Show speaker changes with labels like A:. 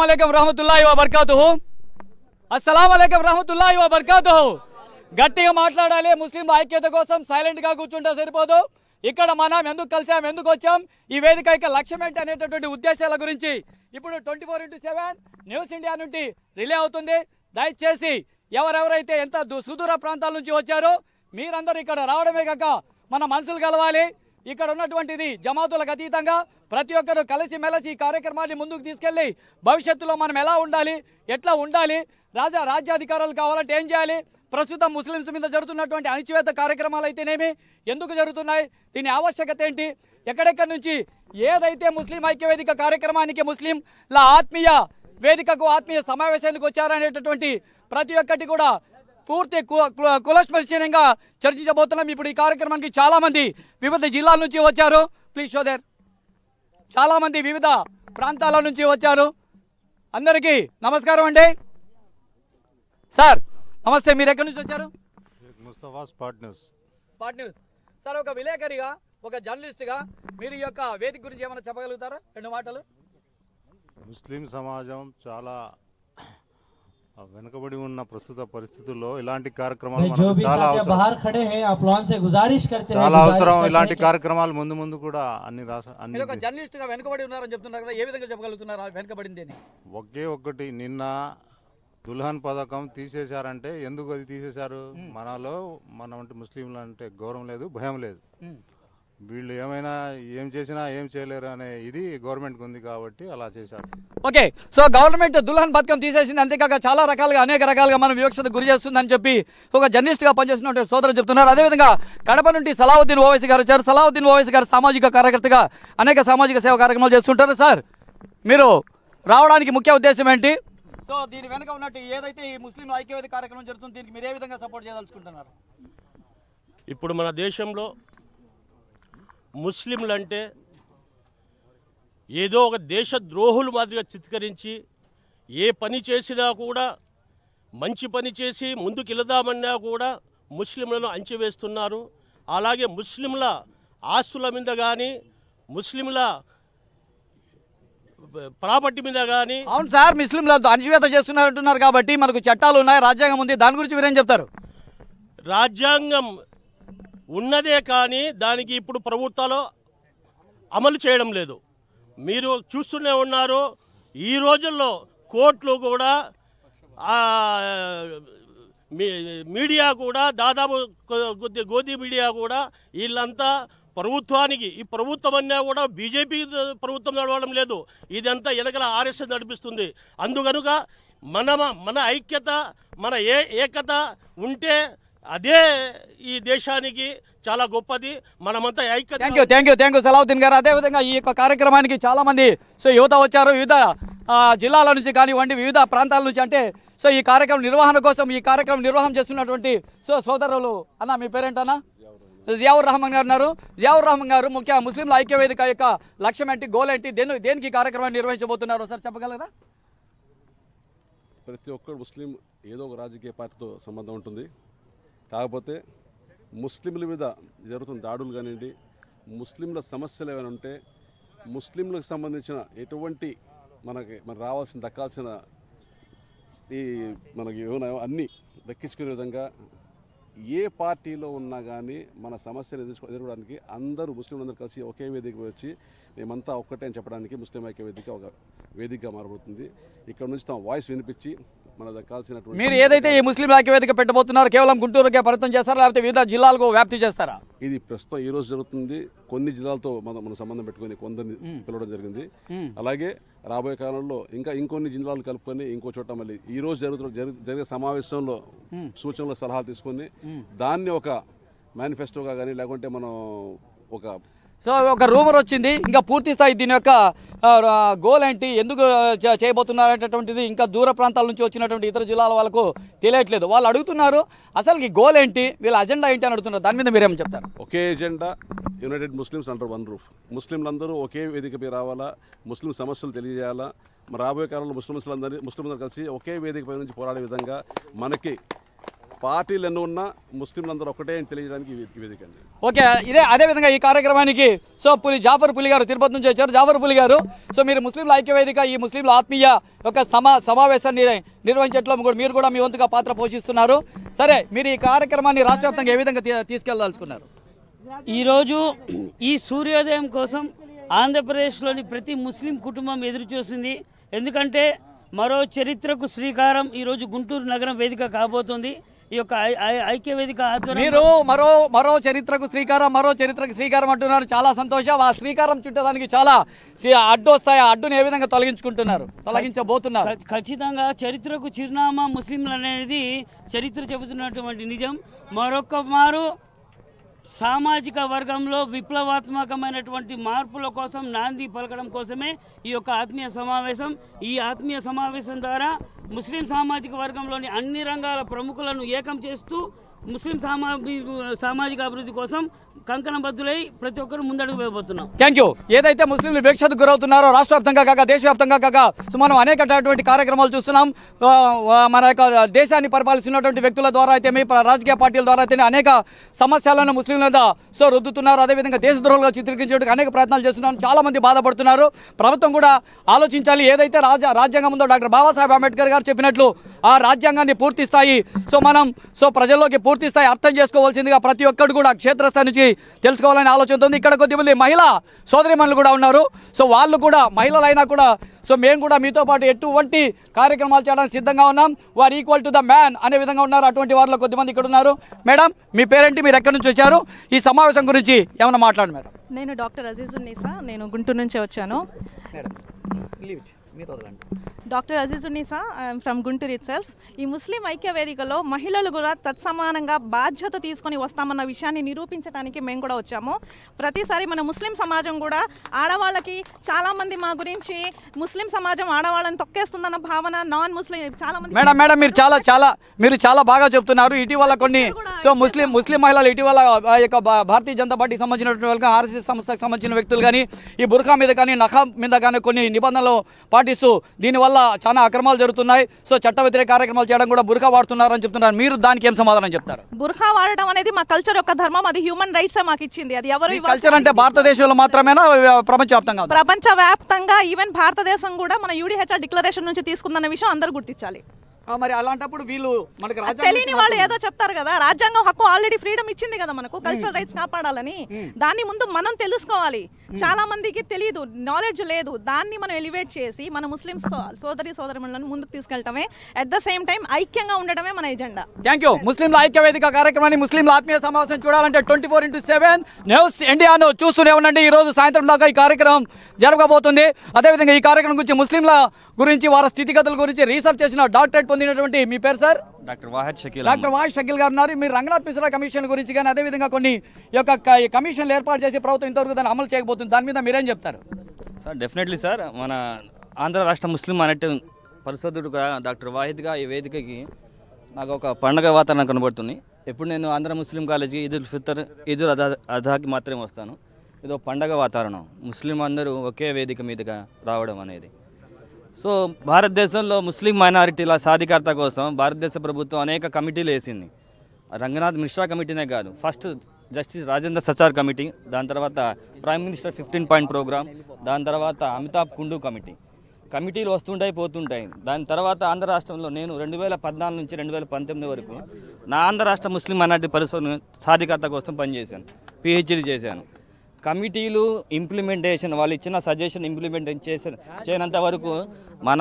A: గట్టిగా మాట్లాడాలి ముస్లిం ఐక్యత కోసం సైలెంట్గా కూర్చుంటే సరిపోదు ఇక్కడ మనం ఎందుకు కలిసాం ఎందుకు వచ్చాం ఈ వేదిక యొక్క లక్ష్యం ఏంటి అనేటటువంటి ఉద్దేశాల గురించి ఇప్పుడు twenty four into seven news India నుండి రిలే అవుతుంది దయచేసి ఎవరెవరైతే ఎంత సుదూర ప్రాంతాల నుంచి వచ్చారో మీరందరూ ఇక్కడ రావడమే కాక మన మనసులు కలవాలి ఇక్కడ ఉన్నటువంటిది జమాతులకు అతీతంగా ప్రతి ఒక్కరూ కలిసిమెలిసి ఈ కార్యక్రమాన్ని ముందుకు తీసుకెళ్ళి భవిష్యత్తులో మనం ఎలా ఉండాలి ఎట్లా ఉండాలి రాజా రాజ్యాధికారాలు కావాలంటే ఏం చేయాలి ప్రస్తుతం ముస్లింస్ మీద జరుగుతున్నటువంటి అణచివేత కార్యక్రమాలు అయితేనేమి ఎందుకు జరుగుతున్నాయి దీని ఆవశ్యకత ఏంటి ఎక్కడెక్కడి నుంచి ఏదైతే ముస్లిం ఐక్యవేదిక కార్యక్రమానికి ముస్లింల ఆత్మీయ వేదికకు ఆత్మీయ సమావేశానికి వచ్చారనేటటువంటి ప్రతి ఒక్కటి కూడా పూర్తి కులస్పరిశీలంగా చర్చించబోతున్నాం ఇప్పుడు ఈ కార్యక్రమానికి చాలామంది వివిధ జిల్లాల నుంచి వచ్చారు ప్లీజ్ షోదర్ చాలామంది వివిధ ప్రాంతాల నుంచి వచ్చారు అందరికీ నమస్కారం అండి సార్ నమస్తే మీరు ఎక్కడి నుంచి వచ్చారు స్పాట్ న్యూస్ సార్ ఒక విలేకరిగా ఒక జర్నలిస్ట్గా మీరు యొక్క వేదిక గురించి ఏమైనా చెప్పగలుగుతారా రెండు మాటలు
B: ముస్లిం సమాజం చాలా వెనుకబడి ఉన్న ప్రస్తుత పరిస్థితుల్లో ఇలాంటి కార్యక్రమాలు చాలా అవసరం చాలా అవసరం ఇలాంటి కార్యక్రమాలు ముందు ముందు కూడా అన్ని రాష్ట్ర జర్నలిస్ట్ గా వెనుకబడి
A: ఉన్నారని చెప్తున్నారు కదా ఏ విధంగా చెప్పగలుగుతున్నారు వెనుకబడింది
B: ఒకే ఒక్కటి నిన్న దుల్హన్ పథకం తీసేశారంటే ఎందుకు అది తీసేశారు మనలో మన అంటే ముస్లింలు అంటే గౌరవం లేదు భయం లేదు వీళ్ళు ఏమైనా ఏం చేసినా ఏం చేయలేరు అనే ఇది గవర్నమెంట్ ఉంది కాబట్టి అలా చేశారు
A: ఓకే సో గవర్నమెంట్ దుల్హన్ పథకం తీసేసింది అంతేకాక చాలా రకాలుగా అనేక రకాలుగా మనం వివక్షత గురి చేస్తుందని చెప్పి ఒక జర్నలిస్ట్గా పనిచేస్తున్నటువంటి సోదరులు చెప్తున్నారు అదేవిధంగా కడప నుండి సలావుద్దీన్ ఓవైసీ గారు వచ్చారు సలావుద్దీన్ ఓవైసీ గారు సామాజిక కార్యకర్తగా అనేక సామాజిక సేవ కార్యక్రమాలు చేస్తుంటారు సార్ మీరు రావడానికి ముఖ్య ఉద్దేశం ఏంటి సో దీని వెనక ఉన్నట్టు ఏదైతే ఈ ముస్లిం ఐక్యవేద కార్యక్రమం జరుగుతుంది దీనికి మీరు ఏ విధంగా సపోర్ట్ చేయదలుచుకుంటున్నారు
B: ఇప్పుడు మన దేశంలో ముస్లింలంటే ఏదో ఒక దేశ ద్రోహులు మాదిరిగా చిత్కరించి ఏ పని చేసినా కూడా మంచి పని చేసి ముందుకు వెళదామన్నా కూడా ముస్లింలను అంచివేస్తున్నారు అలాగే ముస్లింల ఆస్తుల మీద కానీ ముస్లింల ప్రాపర్టీ మీద కానీ అవును
A: సార్ ముస్లింల అంచివేత చేస్తున్నారంటున్నారు కాబట్టి మనకు చట్టాలు ఉన్నాయి రాజ్యాంగం ఉంది దాని గురించి మీరేం చెప్తారు
B: రాజ్యాంగం ఉన్నదే కానీ దానికి ఇప్పుడు ప్రభుత్వాలు అమలు చేయడం లేదు మీరు చూస్తూనే ఉన్నారు ఈ రోజుల్లో కోర్టులు కూడా మీడియా కూడా దాదాపు కొద్ది గోధి మీడియా కూడా వీళ్ళంతా ప్రభుత్వానికి ఈ ప్రభుత్వం అన్నా కూడా బీజేపీ ప్రభుత్వం నడవడం లేదు ఇదంతా ఎనగల ఆర్ఎస్ఎస్ నడిపిస్తుంది అందుకనుక మన మన ఐక్యత మన ఏ ఏకత ఉంటే అదే ఈ దేశానికి చాలా గొప్పది మనమంతా ఐక్య thank you thank you thank
A: you Salauddin గారు అదేవిధంగా ఈ యొక్క కార్యక్రమానికి చాలామంది సో యువత వచ్చారు వివిధ జిల్లాల నుంచి కానివ్వండి వివిధ ప్రాంతాల నుంచి అంటే సో ఈ కార్యక్రమం నిర్వహణ కోసం ఈ కార్యక్రమం నిర్వహణ చేస్తున్నటువంటి సో సోదరులు అన్న మీ పేరేంటన్నా జియావుర్ రహమాన్ గారు ఉన్నారు జియావుర్ రహమాన్ గారు ముఖ్య ముస్లింల ఐక్యవేదిక యొక్క లక్ష్యం ఏంటి గోల్ ఏంటి దేని దేనికి కార్యక్రమాన్ని నిర్వహించబోతున్నారు సార్ చెప్పగలరా
C: ప్రతి ఒక్కరు ముస్లిం ఏదో ఒక రాజకీయ పార్టీతో సంబంధం ఉంటుంది కాకపోతే ముస్లింల మీద జరుగుతున్న దాడులు కానివ్వండి ముస్లింల సమస్యలు ఏమైనా ఉంటే ముస్లింలకు సంబంధించిన ఎటువంటి మనకి మన రావాల్సిన దక్కాల్సిన ఈ మనకి ఏమైనా అన్నీ దక్కించుకునే విధంగా ఏ పార్టీలో ఉన్నా కానీ మన సమస్యను ఎదుర్కో ఎదుర్కోవడానికి అందరూ ముస్లింలందరూ కలిసి ఒకే వేదిక వచ్చి మేమంతా ఒక్కటే అని చెప్పడానికి ముస్లిం ఐక్య వేదిక ఒక వేదికగా మారబోతుంది ఇక్కడ నుంచి తమ వాయిస్ వినిపించి మీరు ఏదైతే
A: ఈ ముస్లిం ఐక్యవేదిక పెట్టబోతున్నారు కేవలం గుంటూరుకే పరితం చేస్తారా లేకపోతే వివిధ జిల్లాలకు వ్యాప్తి చేస్తారా
C: ఇది ప్రస్తుతం ఈ రోజు జరుగుతుంది కొన్ని జిల్లాలతో మనం సంబంధం పెట్టుకుని కొందరిని పిలవడం జరిగింది అలాగే రాబోయే కాలంలో ఇంకా ఇంకొన్ని జిల్లాలు కలుపుకొని ఇంకో చోట మళ్ళీ ఈ రోజు జరుగుతున్న జరిగే సమావేశంలో సూచనలు సలహాలు తీసుకొని దాన్ని ఒక మేనిఫెస్టోగా కానీ లేకుంటే మనం ఒక సో
A: ఒక రూమర్ వచ్చింది ఇంకా పూర్తి స్థాయి దీని యొక్క గోల్ ఏంటి ఎందుకు చేయబోతున్నారనేటటువంటిది ఇంకా దూర ప్రాంతాల నుంచి వచ్చినటువంటి ఇతర జిల్లాల వాళ్ళకు తెలియట్లేదు వాళ్ళు అడుగుతున్నారు అసలు ఈ గోల్ ఏంటి వీళ్ళ అజెండా ఏంటి అని అడుగుతున్నారు దాని మీద మీరేం చెప్తారు
C: ఒకే agenda united Muslims under one roof ముస్లింలందరూ ఒకే వేదికపై రావాలా ముస్లిం సమస్యలు తెలియజేయాలా రాబోయే కాలంలో అందరినీ ముస్లింలందరూ కలిసి ఒకే వేదికపై నుంచి పోరాడే విధంగా మనకి పార్టీలు ఎన్నో ఉన్నా ముస్లింలందరూ ఒకటే అని తెలియడానికి వేదిక అండి
A: ఓకే ఇదే అదే విధంగా ఈ కార్యక్రమానికి సో పులి జాఫర్ పులి గారు తిరుపతి నుంచి వచ్చారు జాఫర్ పులి గారు సో మీరు ముస్లింల ఐక్య వేదిక ఈ ముస్లింల ఆత్మీయ యొక్క సమా సమావేశాన్ని నిర్వహించట్లో కూడా మీరు కూడా మీ వంతుగా పాత్ర పోషిస్తున్నారు సరే మీరు ఈ కార్యక్రమాన్ని రాష్ట్ర ఏ విధంగా తీసుకెళ్లాల్సుకున్నారు ఈరోజు ఈ సూర్యోదయం కోసం ఆంధ్రప్రదేశ్లోని ప్రతి ముస్లిం కుటుంబం ఎదురు చూసింది ఎందుకంటే మరో చరిత్రకు శ్రీకారం ఈరోజు గుంటూరు నగరం వేదిక కాబోతుంది ఈ యొక్క ఐక్య వేదిక మీరు మరో మరో చరిత్రకు శ్రీకారం మరో చరిత్రకు శ్రీకారం అంటున్నారు చాలా సంతోషం ఆ శ్రీకారం చుట్టడానికి చాలా అడ్డు వస్తాయి ఆ అడ్డును ఏ విధంగా తొలగించుకుంటున్నారు తొలగించబోతున్నారు ఖచ్చితంగా చరిత్రకు చిరునామా ముస్లింలు అనేది చరిత్ర చెబుతున్నటువంటి నిజం మరొక మారు సామాజిక వర్గంలో విప్లవాత్మకమైనటువంటి మార్పుల కోసం నాంది పలకడం కోసమే ఈ యొక్క ఆత్మీయ సమావేశం ఈ ఆత్మీయ సమావేశం ద్వారా ముస్లిం సామాజిక వర్గంలోని అన్ని రంగాల ప్రముఖులను ఏకం చేస్తూ ముస్లిం సామా సామాజిక అభివృద్ధి కోసం బద్దులై ప్రతి ఒక్కరు ముందడుగు వేయబోతున్నాం థ్యాంక్ యూ ఏదైతే ముస్లింలు వివక్షతకు గురవుతున్నారో రాష్ట్ర వ్యాప్తంగా కాక దేశవ్యాప్తంగా కాక సో మనం కార్యక్రమాలు చూస్తున్నాం మన యొక్క దేశాన్ని పరిపాలిస్తున్నటువంటి వ్యక్తుల ద్వారా అయితే మీ రాజకీయ పార్టీల ద్వారా అయితే అనేక సమస్యలను ముస్లింల మీద సో రుద్దుతున్నారు అదేవిధంగా దేశద్రోహులుగా చిత్రీకరించడానికి అనేక ప్రయత్నాలు చేస్తున్నాం చాలామంది బాధపడుతున్నారు ప్రభుత్వం కూడా ఆలోచించాలి ఏదైతే రాజ రాజ్యాంగం ఉందో డాక్టర్ బాబాసాహెబ్ అంబేద్కర్ గారు చెప్పినట్లు ఆ రాజ్యాంగాన్ని పూర్తిస్తాయి సో మనం సో ప్రజల్లోకి పూర్తిస్తాయి అర్థం చేసుకోవాల్సిందిగా ప్రతి ఒక్కరు కూడా క్షేత్రస్థాయి నుంచి గురించి తెలుసుకోవాలని ఆలోచనతో ఇక్కడ కొద్దిమంది మహిళ సోదరిమణులు కూడా ఉన్నారు సో వాళ్ళు కూడా మహిళలైనా కూడా సో మేము కూడా మీతో పాటు ఎటువంటి కార్యక్రమాలు చేయడానికి సిద్ధంగా ఉన్నాం వారు ఈక్వల్ టు ద మ్యాన్ అనే విధంగా ఉన్నారు అటువంటి వారిలో కొద్దిమంది ఇక్కడ ఉన్నారు మేడం మీ పేరేంటి మీరు ఎక్కడి నుంచి వచ్చారు ఈ సమావేశం గురించి ఏమైనా మాట్లాడండి మేడం నేను డాక్టర్ అజీజున్నీసా నేను గుంటూరు నుంచే వచ్చాను madam doctor Azizunnisa from Guntur itself ఈ ముస్లిం ఐక్య వేదికలో మహిళలు కూడా తత్సమానంగా బాధ్యత తీసుకొని వస్తామన్న విషయాన్ని నిరూపించడానికి మేము కూడా వచ్చాము ప్రతిసారి మన ముస్లిం సమాజం కూడా ఆడవాళ్ళకి చాలామంది మా గురించి ముస్లిం సమాజం ఆడవాళ్ళని తొక్కేస్తుందన్న భావన నాన్ ముస్లిం చాలామంది మేడం మేడం మీరు చాలా చాలా మీరు చాలా బాగా చెప్తున్నారు ఇటీవల కొన్ని సో ముస్లిం ముస్లిం మహిళలు ఇటీవల యొక్క భారతీయ జనతా పార్టీకి సంబంధించినటువంటి ఆర్ఎస్ఎస్ సంస్థకు సంబంధించిన వ్యక్తులు కానీ ఈ బుర్ఖా మీద కానీ నఖా మీద కానీ కొన్ని నిబంధనలు పాటి పాటిస్తూ దీనివల్ల చాలా అక్రమాలు జరుగుతున్నాయి సో చట్ట వ్యతిరేక కార్యక్రమాలు చేయడం కూడా బురఖా వాడుతున్నారని చెప్తున్నారు మీరు దానికి ఏం సమాధానం చెప్తారు బురఖా వాడడం అనేది మా కల్చర్ యొక్క ధర్మం అది హ్యూమన్ రైట్స్ మాకు ఇచ్చింది అది ఎవరు కల్చర్ అంటే భారతదేశంలో మాత్రమేనా ప్రపంచవ్యాప్తంగా ప్రపంచవ్యాప్తంగా ఈవెన్ భారతదేశం కూడా మన యూడిహెచ్ఆర్ డిక్లరేషన్ నుంచి తీసుకుందన్న విషయం అందరూ గుర్తించాలి మరి అలాంటప్పుడు వీళ్ళు మనకు తెలియని వాళ్ళు ఏదో చెప్తారు కదా రాజ్యాంగం హక్కు ఆల్రెడీ ఫ్రీడమ్ ఇచ్చింది కదా మనకు కల్చరల్ రైట్స్ కాపాడాలని దాన్ని ముందు మనం తెలుసుకోవాలి చాలా మందికి తెలియదు నాలెడ్జ్ లేదు దాన్ని మనం ఎలివేట్ చేసి మన ముస్లిం సోదరి సోదరులను ముందుకు తీసుకెళ్లటమే అట్ ద సేమ్ టైం ఐక్యంగా ఉండడమే మన ఎజెండా థ్యాంక్ యూ ముస్లింల ఐక్య వేదిక కార్యక్రమాన్ని ముస్లింల ఆత్మీయ సమావేశం చూడాలంటే twenty four into seven news ఇండియాను చూస్తూనే ఉండండి ఈ రోజు సాయంత్రం దాకా ఈ కార్యక్రమం జరగబోతుంది అదేవిధంగా ఈ కార్యక్రమం గురించి ముస్లింల గురించి వారి స్థితిగతుల గురించి రీసెర్చ్ చేసిన డాక్టరేట్ పొందినటువంటి మీ పేరు sir doctor Wahad Shakeel doctor Wahad Shakeel గారు ఉన్నారు మీరు రంగనాథ్ మిశ్రా కమిషన్ గురించి కానీ అదేవిధంగా కొన్ని యొక్క కమిషన్లు ఏర్పాటు చేసి ప్రభుత్వం ఇంతవరకు దాన్ని అమలు చేయకపోతుంది దాని మీద మీరేం చెప్తారు సార్ డెఫినెట్లీ సార్ మన ఆంధ్ర రాష్ట్ర ముస్లిం అనేటి పరిశోధకుడుగా డాక్టర్ వాహిద్గా ఈ వేదికకి నాకు ఒక పండగ వాతావరణం కనబడుతుంది ఎప్పుడు నేను ఆంధ్ర ముస్లిం కాలేజీ ఈదుల్ ఫితర్ ఈదుల్ అదా అదాకి మాత్రమే వస్తాను ఇదో పండగ వాతావరణం ముస్లిం అందరూ ఒకే వేదిక మీదుగా రావడం అనేది సో భారతదేశంలో ముస్లిం మైనారిటీల సాధికారత కోసం భారతదేశ ప్రభుత్వం అనేక కమిటీలు వేసింది రంగనాథ్ మిశ్రా కమిటీనే కాదు first justice Rajendra Sachar committee దాని తర్వాత prime minister fifteen point programme దాని తర్వాత అమితాబ్ కుండు కమిటీ కమిటీలు వస్తుంటాయి పోతుంటాయి దాని తర్వాత ఆంధ్ర రాష్ట్రంలో నేను రెండు వేల పద్నాలుగు నుంచి రెండు వేల పంతొమ్మిది వరకు నా ఆంధ్ర రాష్ట్ర ముస్లిం మైనార్టీ పరిశోధన సాధికారత కోసం పనిచేశాను పిహెచ్డీ చేశాను కమిటీలు ఇంప్లిమెంటేషన్ వాళ్ళు ఇచ్చిన సజెషన్ ఇంప్లిమెంటేషన్ చేసిన చేయనంత వరకు మన